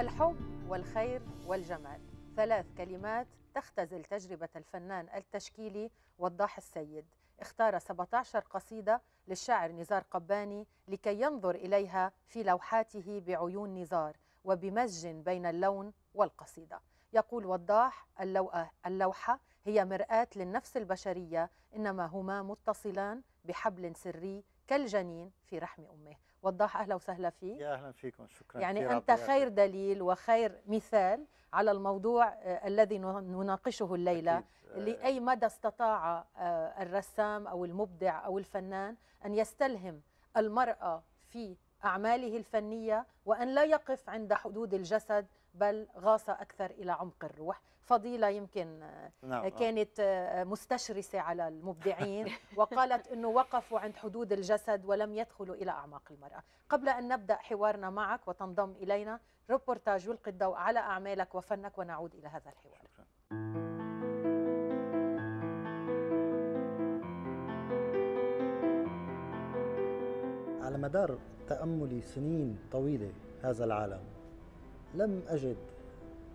الحب والخير والجمال ثلاث كلمات تختزل تجربة الفنان التشكيلي وضاح السيد اختار 17 قصيدة للشاعر نزار قباني لكي ينظر إليها في لوحاته بعيون نزار وبمزج بين اللون والقصيدة يقول وضاح اللوحة, هي مرآة للنفس البشرية إنما هما متصلان بحبل سري كالجنين في رحم أمه وضاح أهلا وسهلا فيك يا أهلا فيكم شكرا يعني أنت خير دليل وخير مثال على الموضوع آه، الذي نناقشه الليلة أكيد. آه. لأي مدى استطاع آه، الرسام أو المبدع أو الفنان أن يستلهم المرأة في أعماله الفنية وأن لا يقف عند حدود الجسد بل غاص أكثر إلى عمق الروح فضيلة يمكن آه، نعم. آه. كانت آه، مستشرسة على المبدعين وقالت أنه وقفوا عند حدود الجسد ولم يدخلوا إلى أعماق المرأة قبل أن نبدأ حوارنا معك وتنضم إلينا روبورتاج يلقي الضوء على أعمالك وفنك ونعود إلى هذا الحوار على مدار تأملي سنين طويلة هذا العالم لم أجد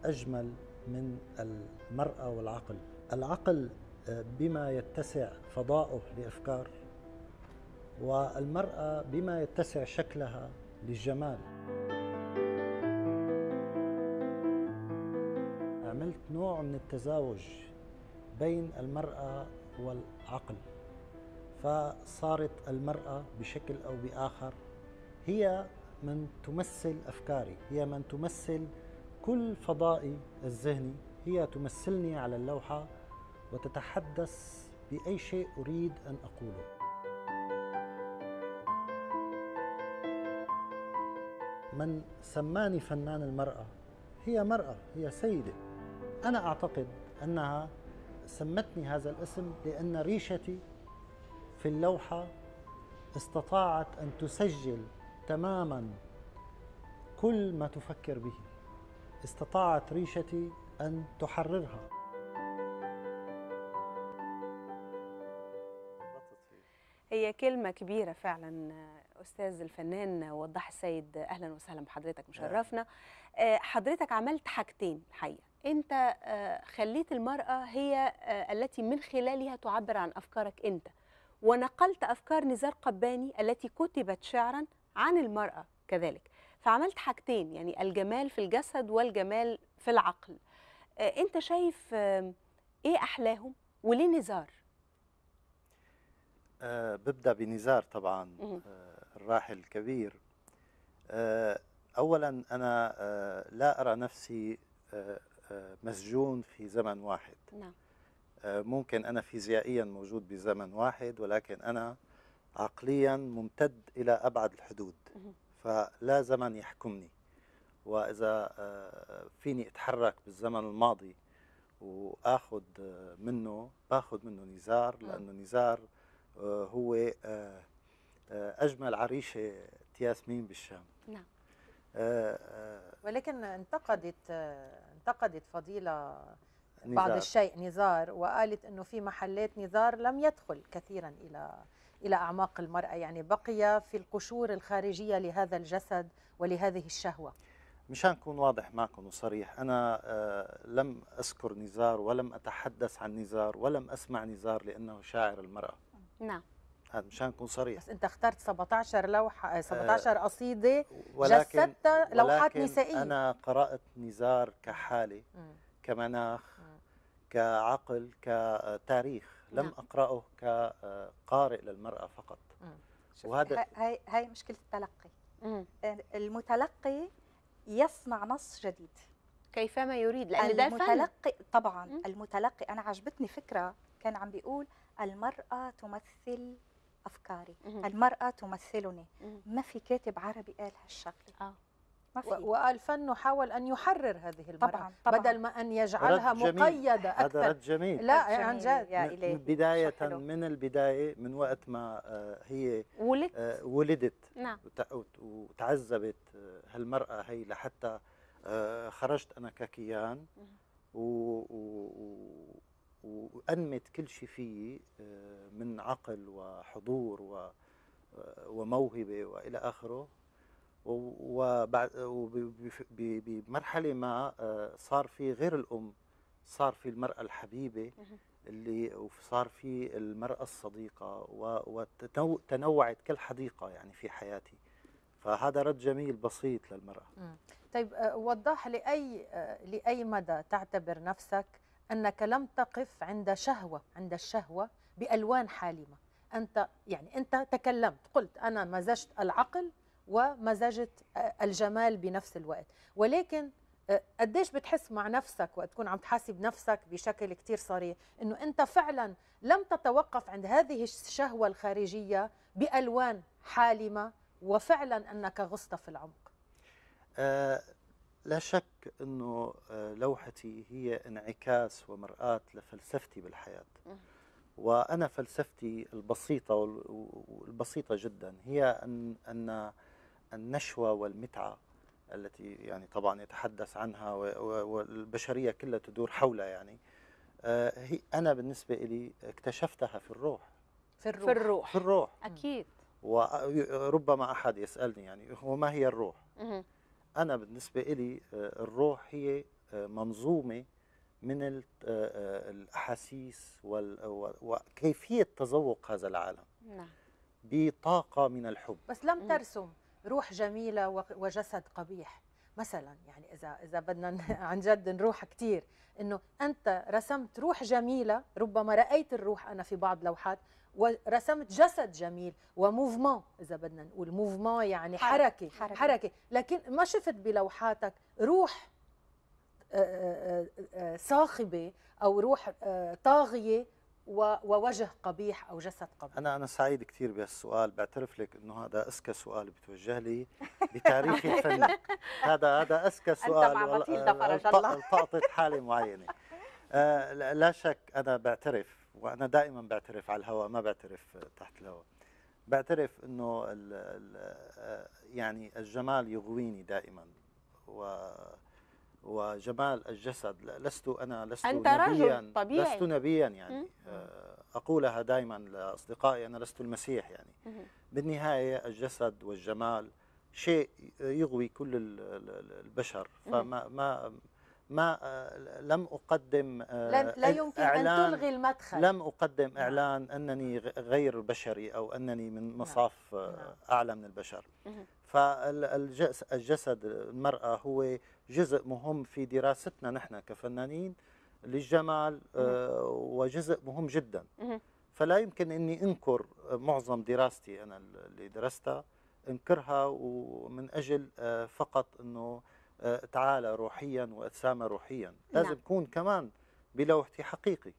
أجمل من المرأة والعقل العقل آه، بما يتسع فضاؤه لأفكار والمرأة بما يتسع شكلها للجمال عملت نوع من التزاوج بين المرأة والعقل فصارت المرأة بشكل أو بآخر هي من تمثل أفكاري هي من تمثل كل فضائي الذهني هي تمثلني على اللوحة وتتحدث بأي شيء أريد أن أقوله من سماني فنان المرأة هي مرأة هي سيدة أنا أعتقد أنها سمتني هذا الاسم لأن ريشتي في اللوحة استطاعت أن تسجل تماما كل ما تفكر به استطاعت ريشتي ان تحررها هي كلمة كبيرة فعلا أستاذ الفنان وضح السيد أهلا وسهلا بحضرتك مشرفنا آه، حضرتك عملت حاجتين الحقيقة أنت آه، خليت المرأة هي آه، التي من خلالها تعبر عن أفكارك أنت ونقلت أفكار نزار قباني التي كتبت شعرا عن المرأة كذلك فعملت حاجتين يعني الجمال في الجسد والجمال في العقل آه، انت شايف ايه احلاهم وليه نزار أه ببدا بنزار طبعا أه الراحل الكبير أه اولا انا أه لا ارى نفسي أه, آه، مسجون في زمن واحد نعم. آه، ممكن انا فيزيائيا موجود بزمن واحد ولكن انا عقليا ممتد إلى أبعد الحدود فلا زمن يحكمني وإذا آه، فيني أتحرك بالزمن الماضي وآخذ آه، منه باخذ منه نزار لأنه نزار آه، هو أجمل عريشة تياسمين بالشام نعم ولكن انتقدت انتقدت فضيلة بعض نزار. الشيء نزار وقالت انه في محلات نزار لم يدخل كثيرا الى إلى أعماق المرأة يعني بقي في القشور الخارجية لهذا الجسد ولهذه الشهوة مشان أكون واضح معكم وصريح أنا آه، لم أذكر نزار ولم أتحدث عن نزار ولم أسمع نزار لأنه شاعر المرأة نعم هذا مشان اكون صريح بس انت اخترت 17 لوحه 17 آه، آه، قصيده ولكن جسدت لوحات نسائيه انا قرات نزار كحاله كمناخ كعقل كتاريخ لم نعم. أقرأه كقارئ للمرأة فقط وهذا هاي هاي مشكلة التلقي المتلقي يصنع نص جديد كيفما يريد لأن ده المتلقي فن. طبعا مم. المتلقي أنا عجبتني فكرة كان عم بيقول المرأة تمثل أفكاري مم. المرأة تمثلني مم. ما في كاتب عربي قال هالشكل آه. والفن حاول ان يحرر هذه المراه طبعا طبعا بدل ما ان يجعلها مقيده اكثر هذا رد جميل لا عن جد يا الهي بدايه شحلو. من البدايه من وقت ما آه، هي ولدت آه، ولدت نعم وتعذبت آه، هالمراه هي لحتى خرجت انا ككيان و وانمت كل شيء فيي من عقل وحضور وموهبه والى اخره وبمرحله ما آه، صار في غير الام صار في المراه الحبيبه اللي وصار في المراه الصديقه وتنوعت كالحديقه يعني في حياتي فهذا رد جميل بسيط للمراه طيب آه، وضح لاي آه، لاي مدى تعتبر نفسك انك لم تقف عند شهوه عند الشهوه بالوان حالمه انت يعني انت تكلمت قلت انا مزجت العقل ومزجت الجمال بنفس الوقت ولكن آه، قديش بتحس مع نفسك وقت تكون عم تحاسب نفسك بشكل كتير صريح انه انت فعلا لم تتوقف عند هذه الشهوة الخارجية بألوان حالمة وفعلا انك غصت في العمق آه لا شك انه آه، لوحتي هي انعكاس ومرآة لفلسفتي بالحياة وانا فلسفتي البسيطة والبسيطة جدا هي ان ان النشوة والمتعة التي يعني طبعا يتحدث عنها والبشرية كلها تدور حولها يعني آه، هي أنا بالنسبة لي اكتشفتها في الروح في الروح في الروح, في الروح. أكيد وربما أحد يسألني يعني وما هي الروح أنا بالنسبة لي آه، الروح هي آه، منظومة من الأحاسيس وكيفية تذوق هذا العالم نعم بطاقة من الحب بس لم ترسم روح جميله وجسد قبيح مثلا يعني اذا اذا بدنا عن جد نروح كثير انه انت رسمت روح جميله ربما رايت الروح انا في بعض لوحات ورسمت جسد جميل وموفمون اذا بدنا نقول موفمون يعني حركه حركه, حركة. لكن ما شفت بلوحاتك روح آه، آه، آه، صاخبه او روح طاغيه ووجه قبيح او جسد قبيح انا انا سعيد كثير بهالسؤال بعترف لك انه هذا اذكى سؤال بتوجه لي بتاريخي الفني هذا هذا اذكى سؤال انت مع التقطت آه، حاله معينه آه لا شك انا بعترف وانا دائما بعترف على الهواء ما بعترف تحت الهواء بعترف انه الـ الـ آه، يعني الجمال يغويني دائما و وجمال الجسد لست أنا لست أنت نبيا رجل طبيعي. لست نبيا يعني آه، أقولها دائما لأصدقائي أنا لست المسيح يعني بالنهاية الجسد والجمال شيء يغوي كل البشر فما ما ما آه، لم اقدم آه، لا يمكن ان تلغي المدخل لم اقدم نعم. اعلان انني غير بشري او انني من نعم. مصاف نعم. اعلى من البشر فالجسد المرأة هو جزء مهم في دراستنا نحن كفنانين للجمال آه، وجزء مهم جدا فلا يمكن اني انكر معظم دراستي انا اللي درستها انكرها ومن اجل آه، فقط انه اتعالى آه، روحيا واتسامى روحيا لازم نعم. كمان بلوحتي حقيقي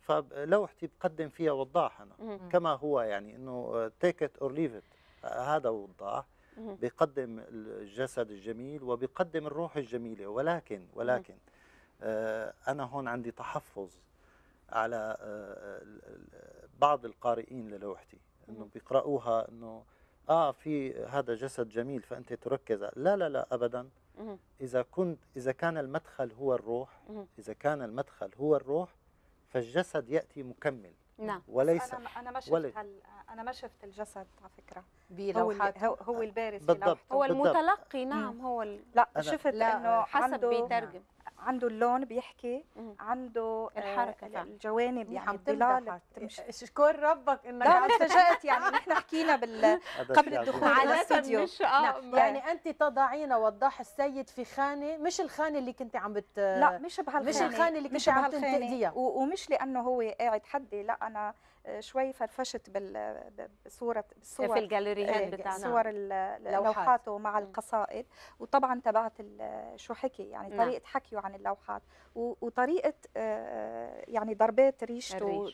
فلوحتي بقدم فيها وضاح انا كما هو يعني انه تيك ات اور ليف ات هذا وضاح بيقدم الجسد الجميل وبيقدم الروح الجميله ولكن ولكن آه، انا هون عندي تحفظ على آه، بعض القارئين للوحتي انه بيقراوها انه اه في هذا جسد جميل فانت تركز لا لا لا ابدا اذا كنت اذا كان المدخل هو الروح اذا كان المدخل هو الروح فالجسد ياتي مكمل نعم وليس انا انا ما شفت هل... انا ما شفت الجسد على فكره بلوحات هو, هو البارز بالضبط هو المتلقي نعم هو ال... لا شفت لا انه حسب بيترجم عنده اللون بيحكي عنده آه، الحركه آه الجوانب يعني الظلال اشكر ربك انك التجأت يعني نحن حكينا بال قبل الدخول على الاستديو آه، نعم. يعني, يعني انت تضعين وضاح السيد في خانه مش الخانه اللي كنت عم بت لا مش بهالخانه مش الخانه اللي كنت عم بتنتقديها ومش لانه هو قاعد حدي لا انا آه، شوي فرفشت بالصوره بالصور في الجاليريات آه، بتاعنا صور لوحاته مع القصائد وطبعا تبعت شو حكي يعني نعم. طريقه حكيه عن اللوحات وطريقه آه، يعني ضربات ريشته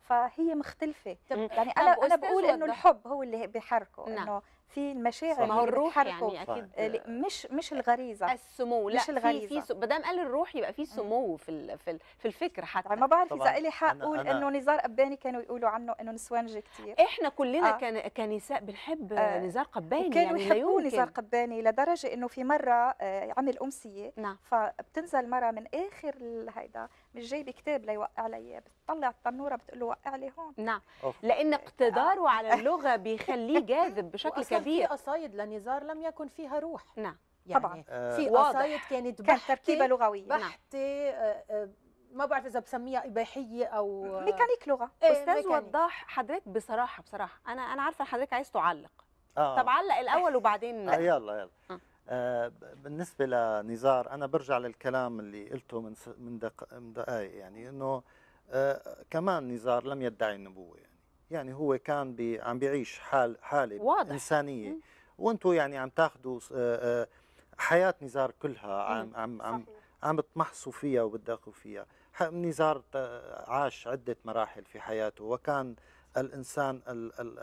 فهي مختلفه يعني انا انا بقول انه الحب هو اللي بيحركه نعم. انه في المشاعر ما هو الروح يعني اكيد مش مش الغريزه السمو لا مش الغريزه في ما دام قال الروح يبقى في سمو في في الفكر حتى ما بعرف اذا لي حق اقول انه نزار قباني كانوا يقولوا عنه انه نسوانجي كثير احنا كلنا آه. كنساء بنحب آه. نزار قباني كانوا يعني يحبوا نزار قباني لدرجه انه في مره آه عمل امسيه نعم. فبتنزل مره من اخر هيدا مش جايبه كتاب ليوقع لي اياه بتطلع التنوره بتقول له وقع لي هون نعم لان آه. اقتداره على اللغه بيخليه جاذب بشكل كبير في قصايد لنزار لم يكن فيها روح نعم يعني طبعا في آه. قصايد كانت بحته تركيبه لغويه بحته نعم. آه، ما بعرف اذا بسميها اباحيه او ميكانيك لغه إيه, إيه، استاذ ميكانيك. وضح حضرتك بصراحه بصراحه انا انا عارفه حضرتك عايز تعلق آه. طب علق الاول وبعدين آه يلا يلا آه. آه، بالنسبة لنزار أنا برجع للكلام اللي قلته من من, دق... من دقائق يعني إنه آه، كمان نزار لم يدعي النبوة يعني يعني هو كان بي عم بيعيش حال حالة واضح. إنسانية وأنتوا يعني عم تاخذوا آه، حياة نزار كلها عم عم عم, عم بتمحصوا فيها وبتدقوا فيها نزار عاش عدة مراحل في حياته وكان الإنسان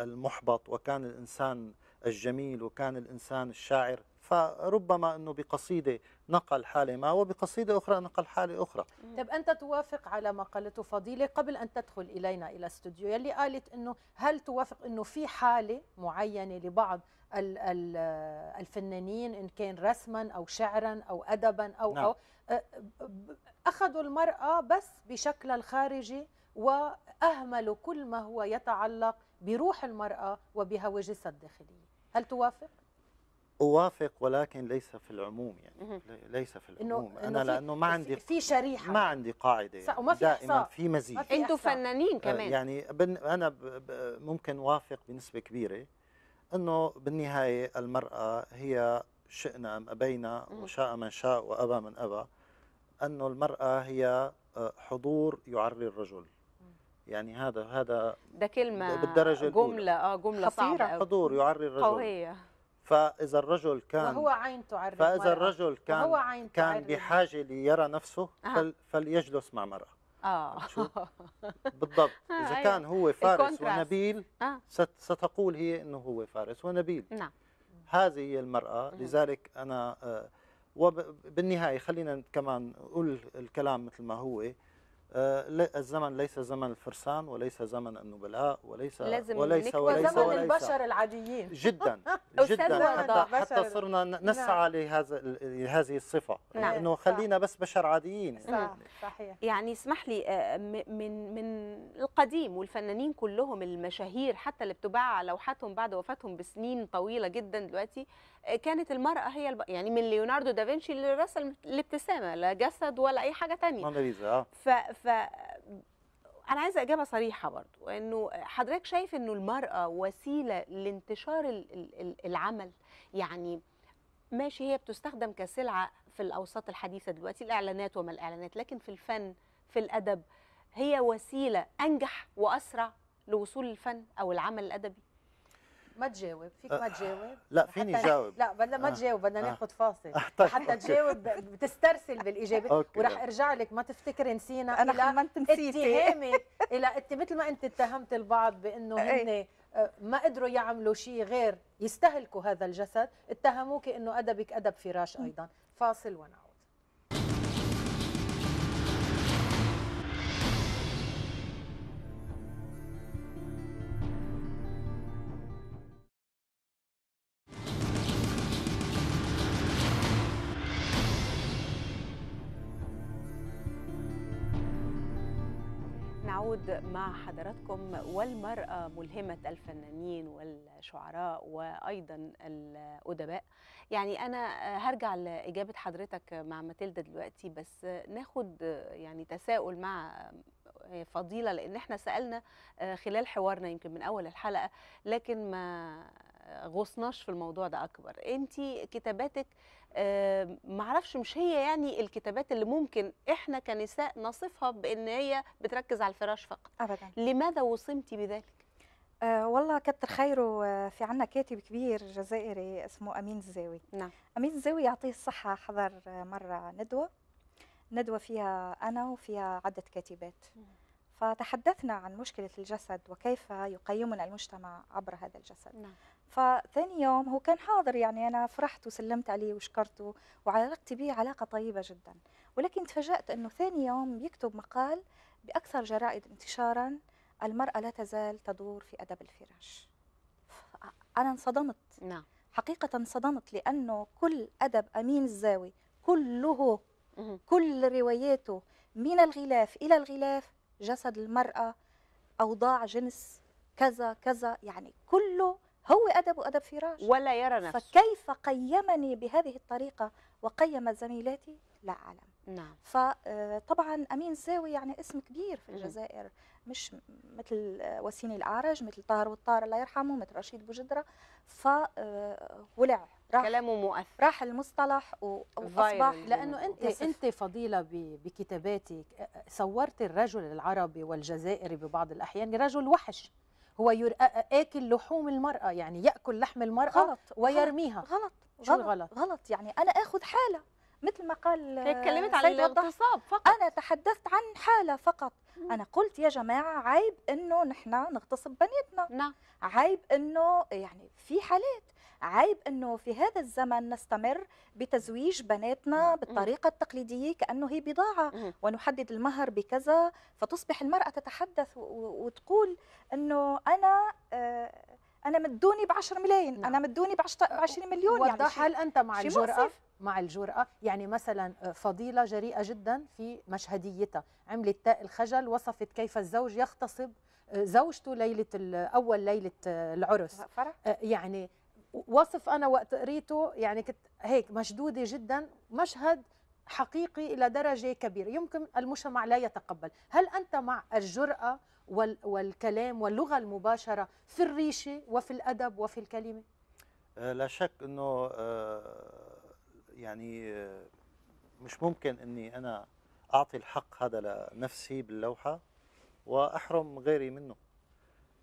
المحبط وكان الإنسان الجميل وكان الإنسان الشاعر فربما أنه بقصيدة نقل حالة ما وبقصيدة أخرى نقل حالة أخرى طب أنت توافق على ما قالته فضيلة قبل أن تدخل إلينا إلى استوديو يلي قالت أنه هل توافق أنه في حالة معينة لبعض الفنانين إن كان رسما أو شعرا أو أدبا أو, نعم. أو أخذوا المرأة بس بشكل الخارجي وأهملوا كل ما هو يتعلق بروح المرأة وبهواجسها الداخلية هل توافق؟ اوافق ولكن ليس في العموم يعني ليس في العموم إنه انا إنه لانه ما عندي في شريحه ما عندي قاعده يعني وما في دائما في مزيد انتوا فنانين آه، كمان يعني انا ممكن وافق بنسبه كبيره انه بالنهايه المراه هي شئنا ام ابينا وشاء من شاء وابى من ابى انه المراه هي آه، حضور يعري الرجل يعني هذا هذا ده كلمه بالدرجه جمله الأولى. اه جمله صعبه حضور يعري الرجل قويه فاذا الرجل كان وهو عينته على فاذا الرجل كان وهو عينته كان كان بحاجه ليرى نفسه فل فليجلس مع مراه اه بالضبط آه، اذا آه كان هو فارس ونبيل آه. ستقول هي انه هو فارس ونبيل نعم هذه هي المراه لذلك انا آه وبالنهايه خلينا كمان نقول الكلام مثل ما هو آه، الزمن ليس زمن الفرسان وليس زمن النبلاء وليس لازم وليس وليس زمن وليس البشر العاديين جدا جدا حتى, حتى صرنا نسعى نعم. لهذا لهذه الصفه نعم. انه خلينا بس بشر عاديين صح. صحيح يعني اسمح لي آه، من من القديم والفنانين كلهم المشاهير حتى اللي بتباع لوحاتهم بعد وفاتهم بسنين طويله جدا دلوقتي كانت المرأة هي الب... يعني من ليوناردو دافنشي اللي رسم الابتسامة لا جسد ولا أي حاجة تانية موناليزا اه ف... ف... أنا عايزة إجابة صريحة برضو إنه حضرتك شايف إنه المرأة وسيلة لانتشار العمل يعني ماشي هي بتستخدم كسلعة في الأوساط الحديثة دلوقتي الإعلانات وما الإعلانات لكن في الفن في الأدب هي وسيلة أنجح وأسرع لوصول الفن أو العمل الأدبي ما تجاوب فيك ما أه، تجاوب لا فيني جاوب لا بدنا ما آه. تجاوب بدنا آه. ناخذ فاصل طيب، حتى تجاوب بتسترسل بالاجابه وراح ارجع لك ما تفتكري نسينا انا ما انت اتهامك الى مثل ما انت اتهمت البعض بانه إيه. هن ما قدروا يعملوا شيء غير يستهلكوا هذا الجسد اتهموك انه ادبك ادب فراش ايضا فاصل ونعود مع حضراتكم والمرأة ملهمة الفنانين والشعراء وأيضا الأدباء يعني أنا هرجع لإجابة حضرتك مع ماتيلدا دلوقتي بس ناخد يعني تساؤل مع فضيلة لأن احنا سألنا خلال حوارنا يمكن من أول الحلقة لكن ما غصناش في الموضوع ده أكبر أنت كتاباتك معرفش مش هي يعني الكتابات اللي ممكن احنا كنساء نصفها بان هي بتركز على الفراش فقط ابدا لماذا وصمتي بذلك أه والله كتر خيره آه، في عنا كاتب كبير جزائري اسمه امين الزاوي نعم امين الزاوي يعطيه الصحه حضر آه، مره ندوه ندوه فيها انا وفيها عده كاتبات فتحدثنا عن مشكله الجسد وكيف يقيمنا المجتمع عبر هذا الجسد نعم. فثاني يوم هو كان حاضر يعني أنا فرحت وسلمت عليه وشكرته وعلاقتي به علاقة طيبة جدا ولكن تفاجأت أنه ثاني يوم يكتب مقال بأكثر جرائد انتشارا المرأة لا تزال تدور في أدب الفراش أنا انصدمت نعم حقيقة انصدمت لأنه كل أدب أمين الزاوي كله كل رواياته من الغلاف إلى الغلاف جسد المرأة أوضاع جنس كذا كذا يعني كله هو أدب أدب فراش ولا يرى نفسه فكيف قيمني بهذه الطريقة وقيم زميلاتي لا أعلم نعم فطبعا آه، أمين زاوي يعني اسم كبير في الجزائر مش مثل آه، وسيني الأعرج مثل طاهر والطار الله يرحمه مثل رشيد بوجدرة فولع آه، راح كلامه مؤثر راح المصطلح واصبح لانه انت يصف. انت فضيله بكتاباتك صورت الرجل العربي والجزائري ببعض الاحيان رجل وحش هو اكل لحوم المراه يعني ياكل لحم المراه غلط ويرميها غلط غلط غلط, غلط يعني انا اخذ حاله مثل ما قال اتكلمت على الاغتصاب فقط انا تحدثت عن حاله فقط مم. انا قلت يا جماعه عيب انه نحن نغتصب بنيتنا نعم عيب انه يعني في حالات عيب انه في هذا الزمن نستمر بتزويج بناتنا بالطريقه التقليديه كانه هي بضاعه ونحدد المهر بكذا فتصبح المراه تتحدث وتقول انه انا آه، انا مدوني ب 10 ملايين نعم. انا مدوني ب 20 أه، مليون يعني هل انت مع الجراه مع الجرأة يعني مثلا آه، فضيلة جريئة جدا في مشهديتها عملت تاء الخجل وصفت كيف الزوج يغتصب زوجته ليلة أول ليلة العرس فرح. يعني وصف انا وقت قريته يعني كنت هيك مشدوده جدا مشهد حقيقي الى درجه كبيره يمكن المجتمع لا يتقبل هل انت مع الجراه والكلام واللغه المباشره في الريشه وفي الادب وفي الكلمه أه، لا شك انه أه، يعني أه، مش ممكن اني انا اعطي الحق هذا لنفسي باللوحه واحرم غيري منه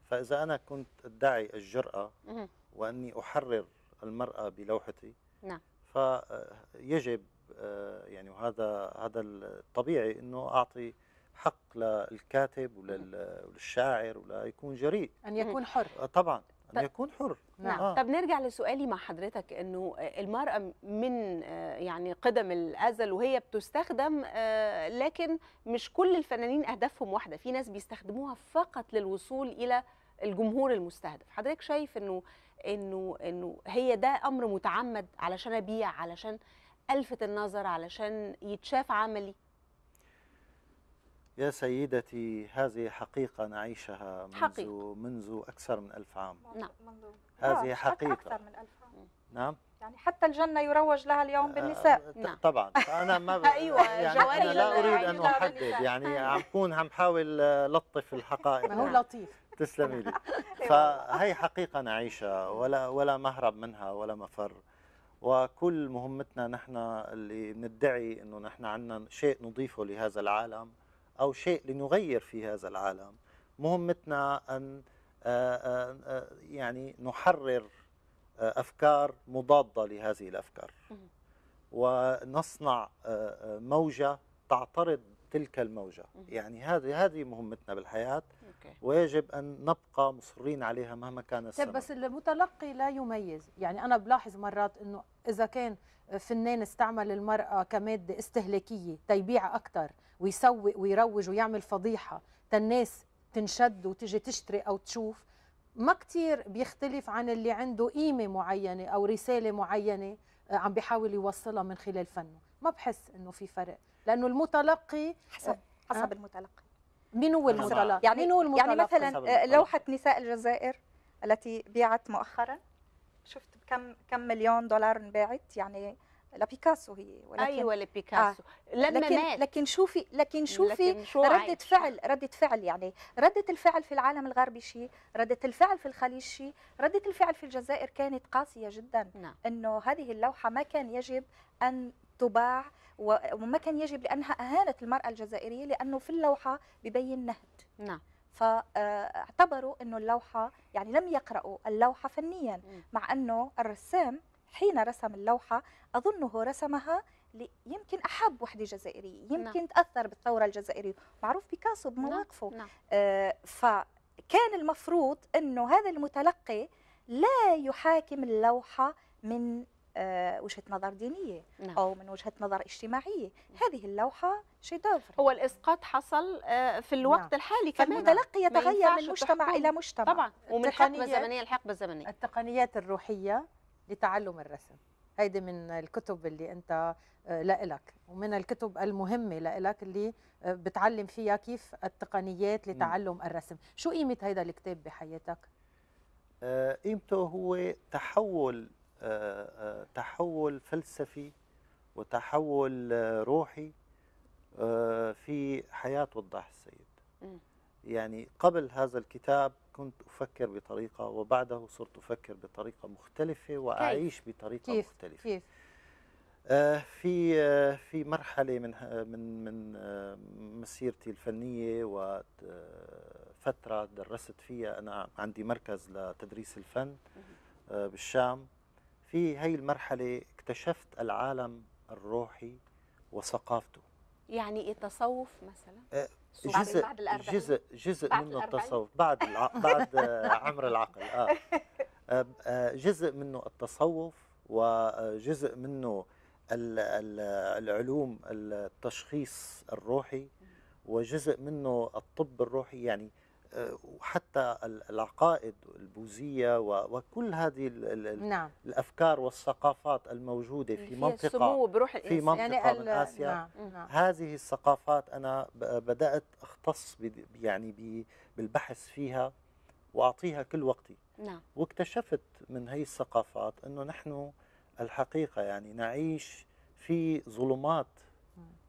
فاذا انا كنت ادعي الجراه واني احرر المراه بلوحتي نعم فيجب آه، يعني وهذا هذا الطبيعي انه اعطي حق للكاتب وللشاعر ولا يكون جريء ان يكون حر آه، طبعا ان يكون حر نعم آه. طب نرجع لسؤالي مع حضرتك انه المراه من آه، يعني قدم الازل وهي بتستخدم لكن مش كل الفنانين اهدافهم واحده في ناس بيستخدموها فقط للوصول الى الجمهور المستهدف حضرتك شايف انه انه انه هي ده امر متعمد علشان ابيع علشان الفت النظر علشان يتشاف عملي يا سيدتي هذه حقيقة نعيشها منذ حقيقة. منذ أكثر من ألف عام نعم هذه آه، حقيقة أكثر من ألف عام نعم يعني حتى الجنة يروج لها اليوم بالنساء آه، نعم. طبعا أنا ما ب... أيوة يعني أنا لا أريد أن أيوة. أحدد يعني نعم. عم كون عم حاول آه، لطف الحقائق ما هو نعم. لطيف تسلمي لي أيوة. فهي حقيقة نعيشها ولا ولا مهرب منها ولا مفر وكل مهمتنا نحن اللي ندعي انه نحن عندنا شيء نضيفه لهذا العالم او شيء لنغير في هذا العالم مهمتنا ان آه، آه، آه، يعني نحرر افكار مضاده لهذه الافكار ونصنع موجه تعترض تلك الموجة يعني هذه هذه مهمتنا بالحياة ويجب أن نبقى مصرين عليها مهما كان طيب، السبب بس المتلقي لا يميز يعني أنا بلاحظ مرات أنه إذا كان فنان استعمل المرأة كمادة استهلاكية تيبيع أكثر ويسوق ويروج ويعمل فضيحة تالناس تنشد وتجي تشتري أو تشوف ما كثير بيختلف عن اللي عنده قيمة معينة أو رسالة معينة آه، عم بيحاول يوصلها من خلال فنه ما بحس انه في فرق لانه المتلقي حسب آه، حسب المتلقي من هو المتلقي يعني مين هو المتلقي يعني مثلا آه، لوحه نساء الجزائر التي بيعت مؤخرا شفت كم كم مليون دولار انباعت يعني لبيكاسو هي ولكن ايوه لبيكاسو آه لما لكن مات لكن شوفي لكن شوفي لكن ردة عايش. فعل ردة فعل يعني ردة الفعل في العالم الغربي شيء ردة الفعل في الخليج شيء ردة الفعل في الجزائر كانت قاسية جدا نعم. انه هذه اللوحة ما كان يجب ان تباع وما كان يجب لانها اهانت المراه الجزائريه لانه في اللوحه ببين نهد نعم فاعتبروا آه، انه اللوحه يعني لم يقرأوا اللوحه فنيا مع انه الرسام حين رسم اللوحه اظنه رسمها يمكن احب وحده جزائريه يمكن نعم. تاثر بالثوره الجزائريه معروف بيكاسو بمواقفه نعم. نعم. آه، فكان المفروض انه هذا المتلقي لا يحاكم اللوحه من آه، وجهه نظر دينيه نعم. او من وجهه نظر اجتماعيه نعم. هذه اللوحه شيدوفر هو الاسقاط حصل آه، في الوقت نعم. الحالي كمان المتلقي يتغير من مجتمع الى مجتمع طبعا ومن حقبه زمنيه لحقبه زمنيه التقنيات الروحيه لتعلم الرسم هيدي من الكتب اللي انت آه، لإلك ومن الكتب المهمة لإلك اللي بتعلم فيها كيف التقنيات لتعلم الرسم شو قيمة هيدا الكتاب بحياتك؟ قيمته هو تحول آه، آه، تحول فلسفي وتحول آه، روحي في حياة وضاح السيد يعني قبل هذا الكتاب كنت أفكر بطريقة وبعده صرت أفكر بطريقة مختلفة وأعيش بطريقة كيف مختلفة كيف في في مرحلة من من من مسيرتي الفنية وفترة درست فيها أنا عندي مركز لتدريس الفن بالشام في هي المرحلة اكتشفت العالم الروحي وثقافته يعني ايه تصوف مثلا؟ آه، جزء بعد جزء جزء بعد منه التصوف بعد الع... بعد آه، عمر العقل آه. آه. جزء منه التصوف وجزء منه العلوم التشخيص الروحي وجزء منه الطب الروحي يعني وحتى العقائد البوذية وكل هذه نعم. الأفكار والثقافات الموجودة في منطقة السمو بروح في يعني منطقة يعني من آسيا نعم. نعم. هذه الثقافات أنا بدأت أختص يعني بالبحث فيها وأعطيها كل وقتي نعم. واكتشفت من هي الثقافات أنه نحن الحقيقة يعني نعيش في ظلمات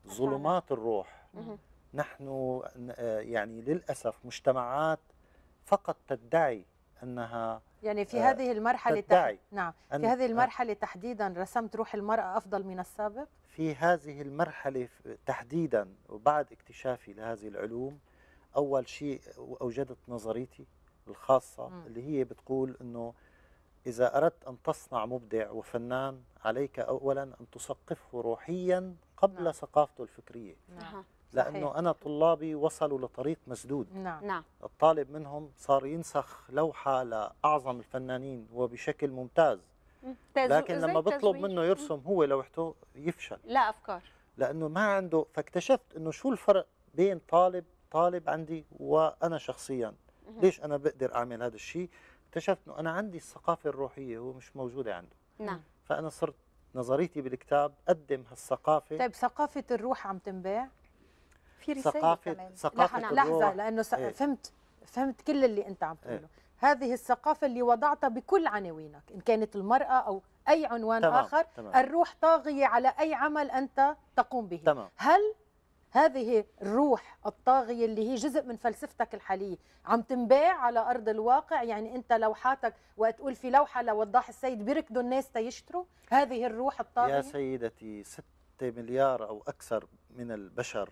ظلمات الروح مم. نحن آه، يعني للأسف مجتمعات فقط تدعي أنها يعني في آه، هذه المرحلة تدعي تح... نعم في هذه آه. المرحلة تحديدا رسمت روح المرأة أفضل من السابق في هذه المرحلة تحديدا وبعد اكتشافي لهذه العلوم أول شيء أوجدت نظريتي الخاصة م. اللي هي بتقول أنه إذا أردت أن تصنع مبدع وفنان عليك أولا أن تثقفه روحيا قبل نعم. ثقافته الفكرية نعم. لأنه صحيح. أنا طلابي وصلوا لطريق مسدود نعم. نعم. الطالب منهم صار ينسخ لوحة لأعظم الفنانين وبشكل ممتاز تزو... لكن لما بطلب منه يرسم هو لوحته يفشل لا أفكار لأنه ما عنده فاكتشفت أنه شو الفرق بين طالب طالب عندي وأنا شخصيا ليش أنا بقدر أعمل هذا الشيء اكتشفت أنه أنا عندي الثقافة الروحية ومش موجودة عنده نعم فأنا صرت نظريتي بالكتاب قدم هالثقافه طيب ثقافه الروح عم تنباع في رساله ثقافة كمان ثقافة لحظه, لحظة لانه إيه؟ فهمت فهمت كل اللي انت عم تقوله إيه؟ هذه الثقافه اللي وضعتها بكل عناوينك ان كانت المراه او اي عنوان تمام. اخر تمام. الروح طاغيه على اي عمل انت تقوم به تمام. هل هذه الروح الطاغيه اللي هي جزء من فلسفتك الحاليه عم تنباع على ارض الواقع يعني انت لوحاتك وتقول في لوحه لوضاح السيد بيركضوا الناس تيشتروا هذه الروح الطاغيه يا سيدتي 6 مليار او اكثر من البشر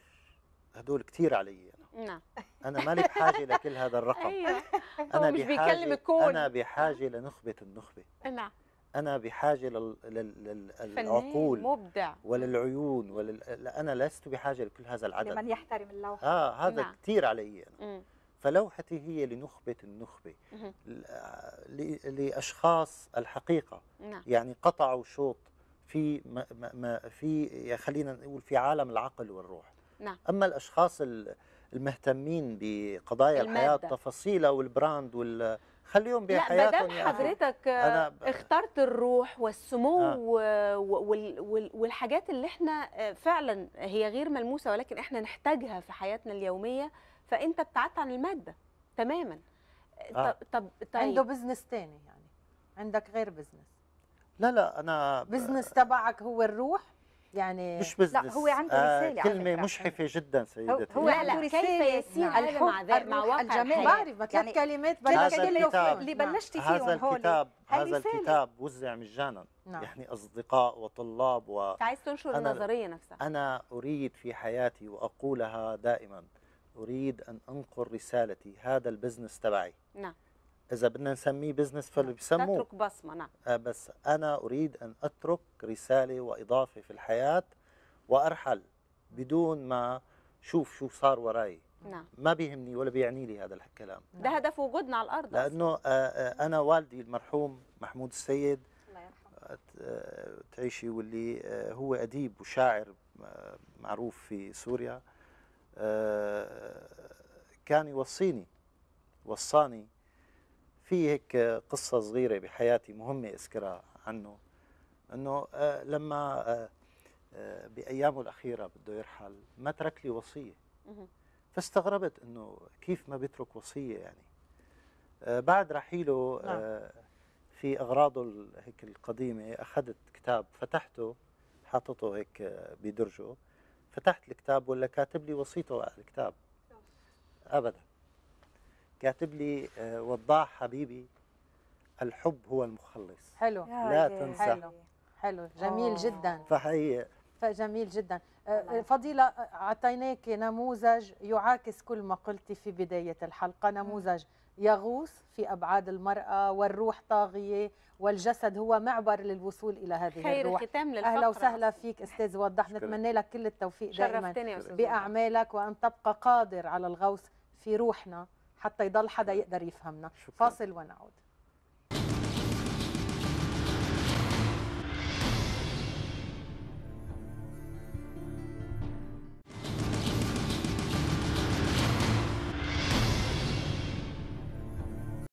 هدول كثير علي انا نعم انا مالي بحاجه لكل هذا الرقم ايوه انا مش بيكلم الكون انا بحاجه لنخبه النخبه نعم انا بحاجه للعقول مبدع وللعيون ولل... انا لست بحاجه لكل هذا العدد لمن يحترم اللوحه اه هذا نعم. كثير علي انا فلوحتي هي لنخبه النخبه لاشخاص الحقيقه نعم. يعني قطعوا شوط في ما ما في خلينا نقول في عالم العقل والروح نعم. أما الأشخاص المهتمين بقضايا الحياة تفاصيلها والبراند وال خليهم بحياتهم لا يعني. حضرتك أنا اخترت الروح والسمو آه. وال... وال... والحاجات اللي احنا آه، فعلا هي غير ملموسه ولكن احنا نحتاجها في حياتنا اليوميه فانت ابتعدت عن الماده تماما آه. طب طيب عنده بزنس ثاني يعني عندك غير بزنس لا لا انا بزنس تبعك هو الروح يعني مش بزنس لا هو عنده آه، رساله آه كلمه مشحفه جدا سيدتي هو لا لا كيف يسير مع مع واقع الجمال بعرف ما ثلاث يعني كلمات بلشت اللي بلشتي فيهم هذا الكتاب هذا الكتاب وزع مجانا نعم. يعني اصدقاء وطلاب و عايز تنشر النظريه نفسها انا اريد في حياتي واقولها دائما اريد ان انقل رسالتي هذا البزنس تبعي نعم اذا بدنا نسميه بزنس فلو نعم. بسموه تترك بصمه نعم آه، بس انا اريد ان اترك رساله واضافه في الحياه وارحل بدون ما شوف شو صار وراي نعم ما بيهمني ولا بيعني لي هذا الكلام ده نعم. هدف وجودنا على الارض لانه آه، آه، انا والدي المرحوم محمود السيد الله يرحمه تعيشي واللي هو اديب وشاعر معروف في سوريا كان يوصيني وصاني في هيك قصة صغيرة بحياتي مهمة أذكرها عنه أنه آه، لما آه، آه، بأيامه الأخيرة بده يرحل ما ترك لي وصية فاستغربت أنه كيف ما بيترك وصية يعني بعد رحيله نعم. في أغراضه هيك القديمة أخذت كتاب فتحته حاطته هيك بدرجه فتحت الكتاب ولا كاتب لي وصيته على الكتاب نعم. أبدا كاتب لي آه، وضاح حبيبي الحب هو المخلص حلو لا تنسى حلو حلو جميل أوه. جدا فحقيقة جميل جدا آه، فضيلة أعطيناك نموذج يعاكس كل ما قلتي في بداية الحلقة نموذج يغوص في أبعاد المرأة والروح طاغية والجسد هو معبر للوصول إلى هذه خير الروح ختام للفقرة أهلا وسهلا فيك أستاذ وضح نتمنى لك كل التوفيق دائما بأعمالك وأن تبقى قادر على الغوص في روحنا حتى يضل حدا يقدر يفهمنا شكرا. فاصل ونعود